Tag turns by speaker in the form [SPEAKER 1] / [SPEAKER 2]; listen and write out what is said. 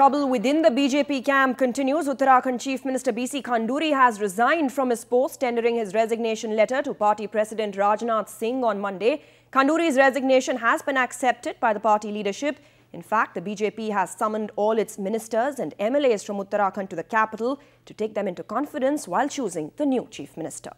[SPEAKER 1] Trouble within the BJP camp continues. Uttarakhand Chief Minister B.C. Khanduri has resigned from his post, tendering his resignation letter to party President Rajnath Singh on Monday. Khanduri's resignation has been accepted by the party leadership. In fact, the BJP has summoned all its ministers and MLAs from Uttarakhand to the capital to take them into confidence while choosing the new chief minister.